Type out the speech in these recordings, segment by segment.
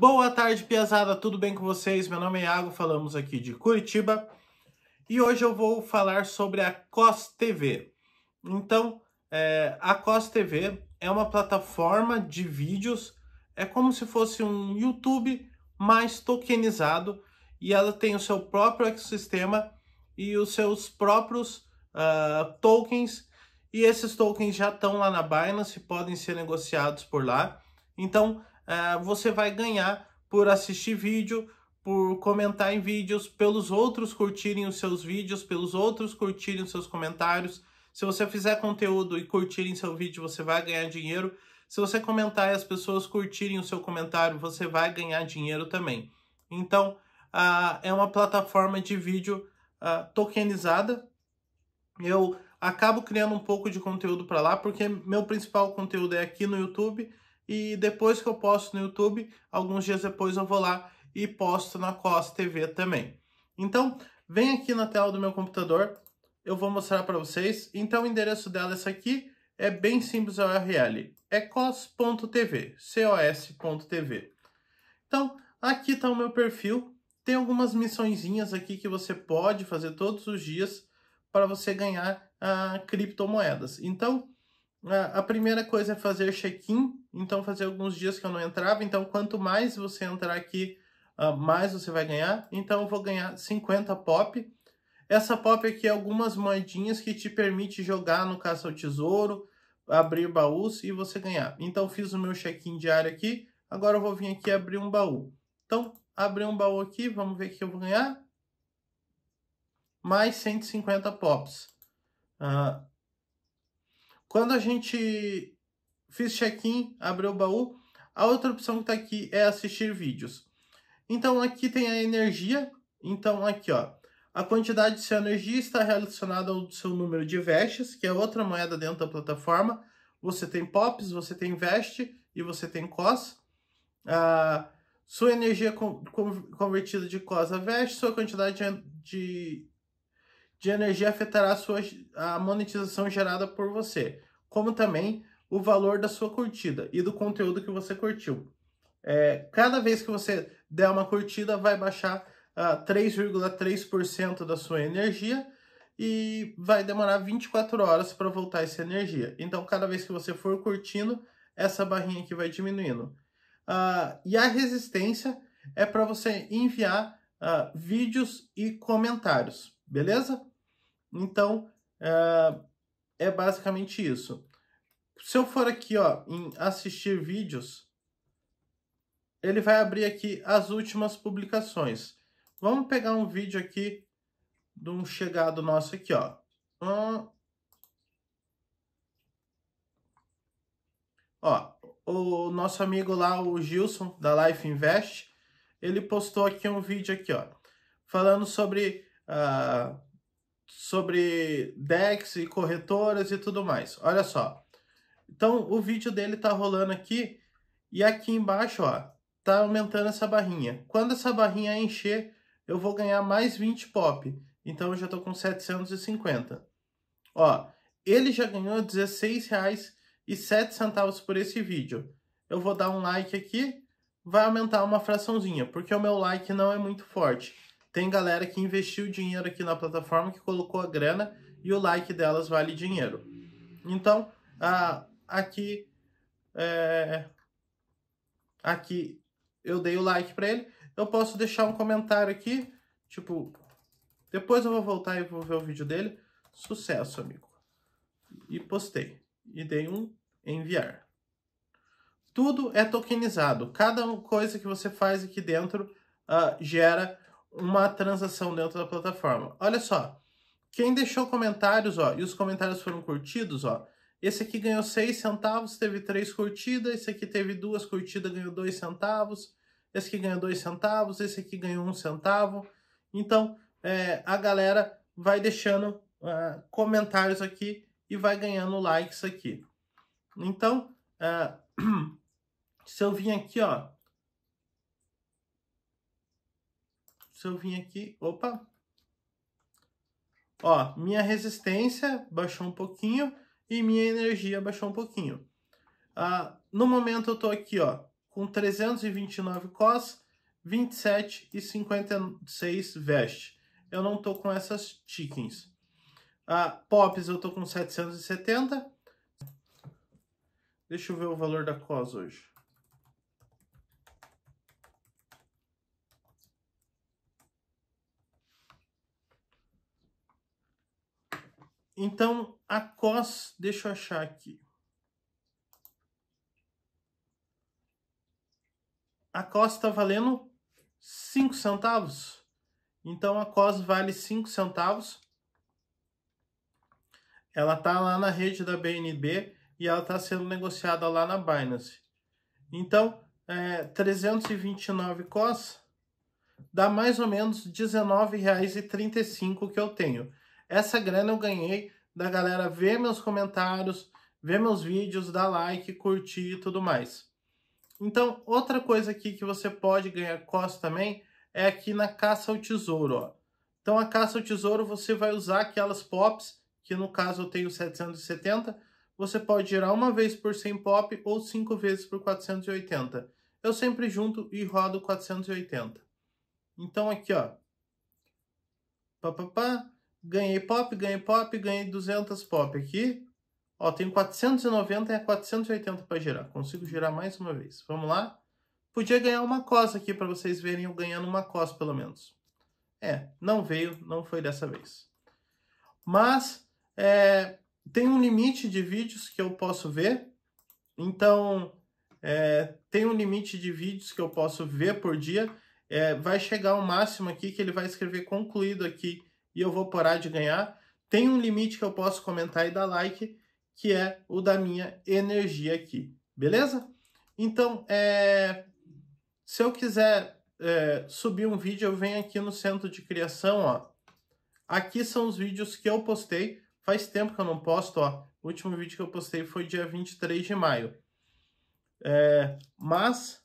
Boa tarde, Piazada, tudo bem com vocês? Meu nome é Iago, falamos aqui de Curitiba e hoje eu vou falar sobre a COS TV. Então, é, a COS TV é uma plataforma de vídeos, é como se fosse um YouTube mais tokenizado e ela tem o seu próprio ecossistema e os seus próprios uh, tokens e esses tokens já estão lá na Binance, e podem ser negociados por lá. Então, uh, você vai ganhar por assistir vídeo, por comentar em vídeos, pelos outros curtirem os seus vídeos, pelos outros curtirem os seus comentários. Se você fizer conteúdo e curtirem seu vídeo, você vai ganhar dinheiro. Se você comentar e as pessoas curtirem o seu comentário, você vai ganhar dinheiro também. Então, uh, é uma plataforma de vídeo uh, tokenizada. Eu acabo criando um pouco de conteúdo para lá, porque meu principal conteúdo é aqui no YouTube e depois que eu posto no YouTube, alguns dias depois eu vou lá e posto na COS TV também. Então, vem aqui na tela do meu computador, eu vou mostrar para vocês. Então, o endereço dela é essa aqui, é bem simples a URL, é cos.tv, é cos.tv. Então, aqui está o meu perfil, tem algumas missõezinhas aqui que você pode fazer todos os dias para você ganhar a ah, criptomoedas. Então, é, a primeira coisa é fazer check-in, então fazer alguns dias que eu não entrava. Então, quanto mais você entrar aqui, ah, mais você vai ganhar. Então, eu vou ganhar 50 pop. Essa pop aqui é algumas moedinhas que te permite jogar no caça ao tesouro, abrir baús e você ganhar. Então, fiz o meu check-in diário aqui. Agora, eu vou vir aqui abrir um baú. Então, abrir um baú aqui, vamos ver o que eu vou ganhar. Mais 150 pops. Uh, quando a gente fez check-in, abriu o baú, a outra opção que está aqui é assistir vídeos. Então aqui tem a energia, então aqui ó, a quantidade de sua energia está relacionada ao seu número de vestes, que é outra moeda dentro da plataforma. Você tem POPs, você tem veste e você tem COS. Ah, sua energia convertida de COS a veste, sua quantidade de de energia afetará a, sua, a monetização gerada por você, como também o valor da sua curtida e do conteúdo que você curtiu. É, cada vez que você der uma curtida, vai baixar uh, ah, 3,3% da sua energia e vai demorar 24 horas para voltar essa energia. Então, cada vez que você for curtindo, essa barrinha aqui vai diminuindo. Uh, e a resistência é para você enviar uh, vídeos e comentários beleza? Então, é, é basicamente isso. Se eu for aqui ó, em assistir vídeos, ele vai abrir aqui as últimas publicações. Vamos pegar um vídeo aqui de um chegado nosso aqui, ó. Hum. Ó, o nosso amigo lá, o Gilson, da Life Invest, ele postou aqui um vídeo aqui, ó, falando sobre uh, sobre DEX e corretoras e tudo mais. Olha só. Então, o vídeo dele tá rolando aqui e aqui embaixo, ó, tá aumentando essa barrinha. Quando essa barrinha encher, eu vou ganhar mais 20 pop. Então, eu já tô com 750. Ó, ele já ganhou R$16,07 por esse vídeo. Eu vou dar um like aqui, vai aumentar uma fraçãozinha, porque o meu like não é muito forte tem galera que investiu dinheiro aqui na plataforma, que colocou a grana e o like delas vale dinheiro. Então, a, aqui, é, aqui eu dei o like para ele. Eu posso deixar um comentário aqui, tipo, depois eu vou voltar e vou ver o vídeo dele. Sucesso, amigo. E postei. E dei um enviar. Tudo é tokenizado. Cada coisa que você faz aqui dentro uh, gera uma transação dentro da plataforma. Olha só, quem deixou comentários, ó, e os comentários foram curtidos, ó, esse aqui ganhou 6 centavos, teve 3 curtidas, esse aqui teve duas curtidas, ganhou 2 centavos, esse aqui ganhou 2 centavos, esse aqui ganhou 1 um centavo. Então, é, a galera vai deixando uh, comentários aqui e vai ganhando likes aqui. Então, uh, se eu vim aqui, ó, se eu vim aqui, opa, ó, minha resistência baixou um pouquinho e minha energia baixou um pouquinho. Ah, no momento eu estou aqui, ó, com 329 cos, 27 e 56 vest. Eu não estou com essas chickens. Ah, pops eu estou com 770. Deixa eu ver o valor da cos hoje. Então, a cos, deixa eu achar aqui. A cos está valendo 5 centavos. Então, a cos vale 5 centavos. Ela está lá na rede da BNB e ela está sendo negociada lá na Binance. Então, é, 329 cos dá mais ou menos R$19,35 que eu tenho. Essa grana eu ganhei da galera ver meus comentários, ver meus vídeos, dar like, curtir e tudo mais. Então, outra coisa aqui que você pode ganhar costa também é aqui na caça ao tesouro, ó. Então, a caça ao tesouro, você vai usar aquelas pops, que no caso eu tenho 770, você pode girar uma vez por 100 pop ou 5 vezes por 480. Eu sempre junto e rodo 480. Então, aqui, ó. Pá, pá, pá ganhei pop, ganhei pop, ganhei 200 pop aqui. Ó, tenho 490 e 480 é para girar. Consigo girar mais uma vez. Vamos lá? Podia ganhar uma cos aqui para vocês verem eu ganhando uma cos pelo menos. É, não veio, não foi dessa vez. Mas é, tem um limite de vídeos que eu posso ver. Então, é, tem um limite de vídeos que eu posso ver por dia. É, vai chegar o máximo aqui que ele vai escrever concluído aqui e eu vou parar de ganhar, tem um limite que eu posso comentar e dar like, que é o da minha energia aqui, beleza? Então, é... se eu quiser é, subir um vídeo, eu venho aqui no centro de criação, ó. Aqui são os vídeos que eu postei, faz tempo que eu não posto, ó. O último vídeo que eu postei foi dia 23 de maio. É, mas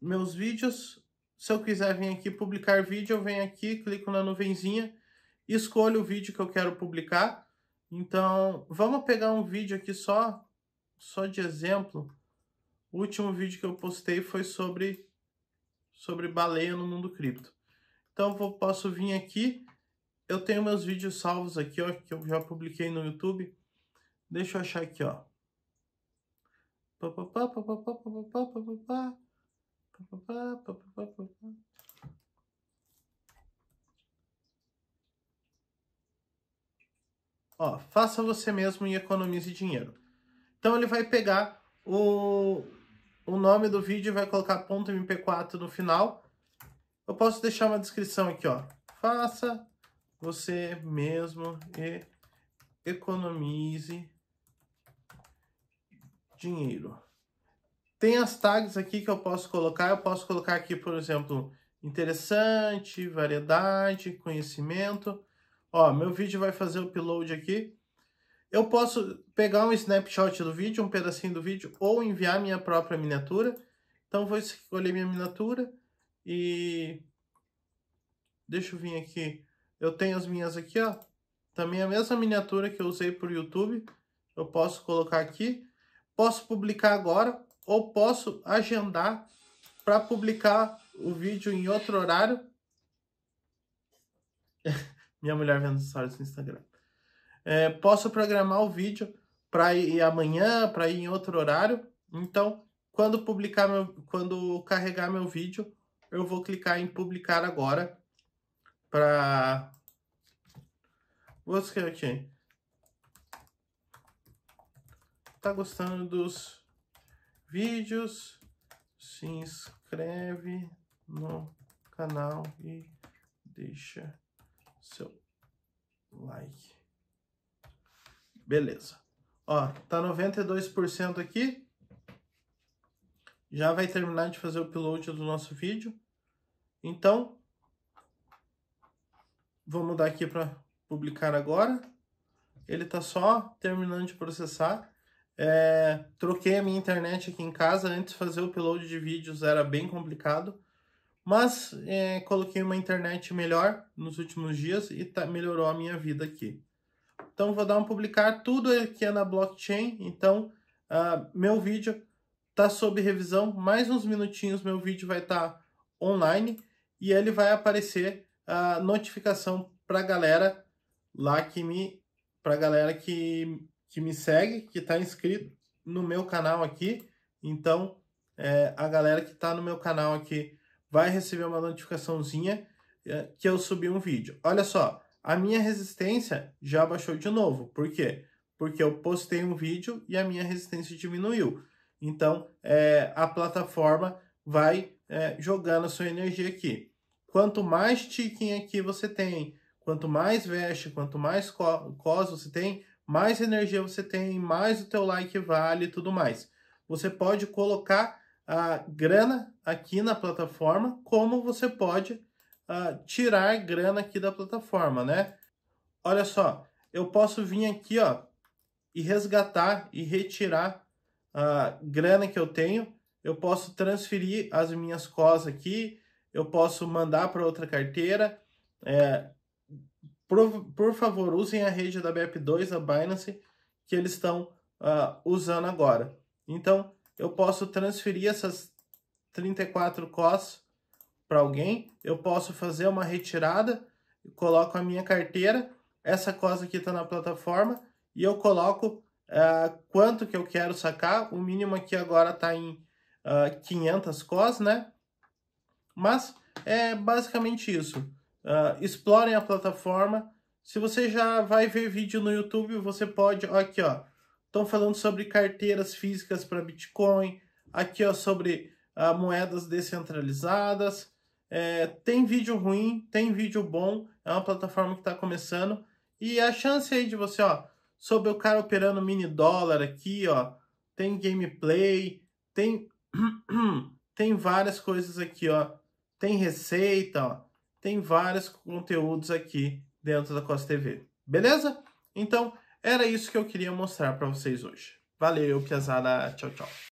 meus vídeos se eu quiser vir aqui publicar vídeo, eu venho aqui, clico na nuvenzinha, escolho o vídeo que eu quero publicar. Então, vamos pegar um vídeo aqui só, só de exemplo. O último vídeo que eu postei foi sobre, sobre baleia no mundo cripto. Então, eu posso vir aqui. Eu tenho meus vídeos salvos aqui, ó, que eu já publiquei no YouTube. Deixa eu achar aqui, ó. Pá, pá, pá, pá, pá, pá, pá, pá, pá, Ó, faça você mesmo e economize dinheiro. Então ele vai pegar o, o nome do vídeo e vai colocar ponto .mp4 no final. Eu posso deixar uma descrição aqui, ó. Faça você mesmo e economize dinheiro. Tem as tags aqui que eu posso colocar. Eu posso colocar aqui, por exemplo, interessante, variedade, conhecimento. Ó, meu vídeo vai fazer o upload aqui. Eu posso pegar um snapshot do vídeo, um pedacinho do vídeo, ou enviar minha própria miniatura. Então, vou escolher minha miniatura e... Deixa eu vir aqui. Eu tenho as minhas aqui, ó. Também a mesma miniatura que eu usei para o YouTube. Eu posso colocar aqui. Posso publicar agora ou posso agendar para publicar o vídeo em outro horário. Minha mulher vendo stories no Instagram. É, posso programar o vídeo para ir amanhã, para ir em outro horário. Então, quando publicar meu, quando carregar meu vídeo, eu vou clicar em publicar agora para Vou escrever aqui. Tá gostando dos vídeos, se inscreve no canal e deixa seu like. Beleza. Ó, tá 92% aqui. Já vai terminar de fazer o upload do nosso vídeo. Então, vou mudar aqui para publicar agora. Ele tá só terminando de processar. É, troquei a minha internet aqui em casa. Antes fazer o upload de vídeos era bem complicado. Mas é, coloquei uma internet melhor nos últimos dias e tá, melhorou a minha vida aqui. Então vou dar um publicar tudo aqui é na blockchain. Então uh, meu vídeo está sob revisão. Mais uns minutinhos meu vídeo vai estar tá online e ele vai aparecer a uh, notificação para galera lá que me para galera que que me segue, que está inscrito no meu canal aqui. Então, é, a galera que está no meu canal aqui vai receber uma notificaçãozinha é, que eu subi um vídeo. Olha só, a minha resistência já baixou de novo. Por quê? Porque eu postei um vídeo e a minha resistência diminuiu. Então, é, a plataforma vai é, jogando a sua energia aqui. Quanto mais ticking aqui você tem, quanto mais veste, quanto mais cos você tem, mais energia você tem, mais o teu like vale e tudo mais. Você pode colocar a grana aqui na plataforma, como você pode tirar grana aqui da plataforma, né? Olha só, eu posso vir aqui, ó, e resgatar e retirar a grana que eu tenho. Eu posso transferir as minhas cosas aqui, eu posso mandar para outra carteira, é, por, por favor, usem a rede da BEP2, a Binance, que eles estão uh, usando agora. Então, eu posso transferir essas 34 COS para alguém, eu posso fazer uma retirada, coloco a minha carteira, essa COS aqui está na plataforma, e eu coloco uh, quanto que eu quero sacar, o mínimo aqui agora está em uh, 500 COS, né? Mas é basicamente isso. Uh, explorem a plataforma. Se você já vai ver vídeo no YouTube, você pode. Ó, aqui, ó. Estão falando sobre carteiras físicas para Bitcoin. Aqui, ó, sobre uh, moedas descentralizadas. É, tem vídeo ruim, tem vídeo bom. É uma plataforma que está começando. E a chance aí de você, ó, sobre o cara operando mini dólar aqui, ó. Tem gameplay, tem, tem várias coisas aqui, ó. Tem receita, ó tem vários conteúdos aqui dentro da Costa TV. Beleza? Então, era isso que eu queria mostrar para vocês hoje. Valeu, Piazada. Tchau, tchau.